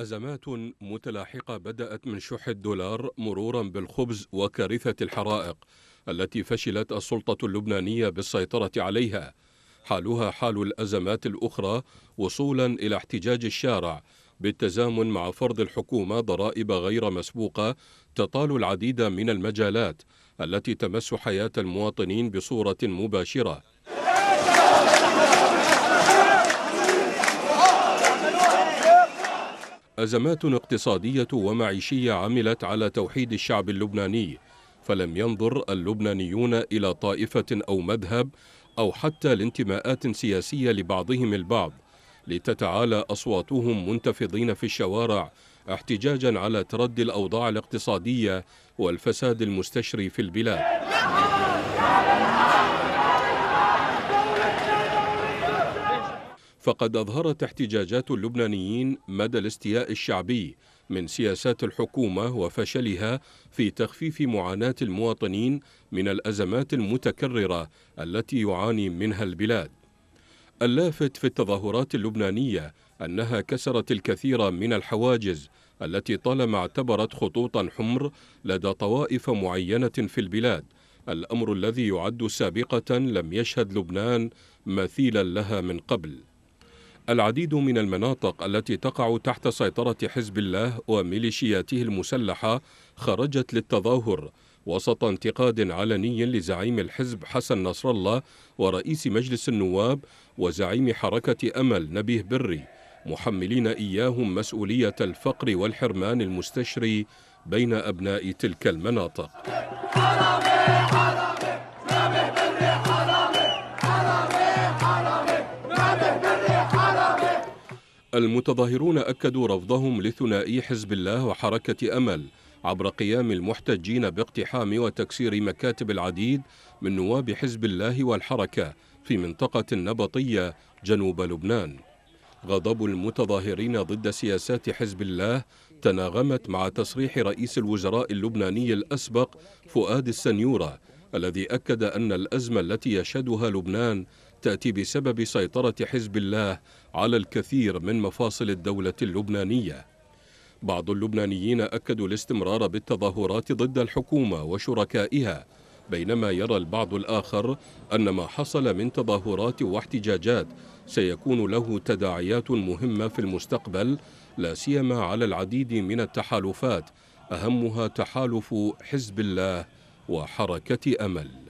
أزمات متلاحقة بدأت من شح الدولار مرورا بالخبز وكارثة الحرائق التي فشلت السلطة اللبنانية بالسيطرة عليها حالها حال الأزمات الأخرى وصولا إلى احتجاج الشارع بالتزامن مع فرض الحكومة ضرائب غير مسبوقة تطال العديد من المجالات التي تمس حياة المواطنين بصورة مباشرة أزمات اقتصادية ومعيشية عملت على توحيد الشعب اللبناني فلم ينظر اللبنانيون إلى طائفة أو مذهب أو حتى لانتماءات سياسية لبعضهم البعض لتتعالى أصواتهم منتفضين في الشوارع احتجاجا على تردي الأوضاع الاقتصادية والفساد المستشري في البلاد فقد أظهرت احتجاجات اللبنانيين مدى الاستياء الشعبي من سياسات الحكومة وفشلها في تخفيف معاناة المواطنين من الأزمات المتكررة التي يعاني منها البلاد. اللافت في التظاهرات اللبنانية أنها كسرت الكثير من الحواجز التي طالما اعتبرت خطوطا حمر لدى طوائف معينة في البلاد الأمر الذي يعد سابقة لم يشهد لبنان مثيلا لها من قبل العديد من المناطق التي تقع تحت سيطرة حزب الله وميليشياته المسلحة خرجت للتظاهر وسط انتقاد علني لزعيم الحزب حسن نصر الله ورئيس مجلس النواب وزعيم حركة أمل نبيه بري محملين إياهم مسؤولية الفقر والحرمان المستشري بين أبناء تلك المناطق المتظاهرون أكدوا رفضهم لثنائي حزب الله وحركة أمل عبر قيام المحتجين باقتحام وتكسير مكاتب العديد من نواب حزب الله والحركة في منطقة النبطية جنوب لبنان غضب المتظاهرين ضد سياسات حزب الله تناغمت مع تصريح رئيس الوزراء اللبناني الأسبق فؤاد السنيورة الذي أكد أن الأزمة التي يشهدها لبنان تأتي بسبب سيطرة حزب الله على الكثير من مفاصل الدولة اللبنانية بعض اللبنانيين أكدوا الاستمرار بالتظاهرات ضد الحكومة وشركائها بينما يرى البعض الآخر أن ما حصل من تظاهرات واحتجاجات سيكون له تداعيات مهمة في المستقبل لا سيما على العديد من التحالفات أهمها تحالف حزب الله وحركة أمل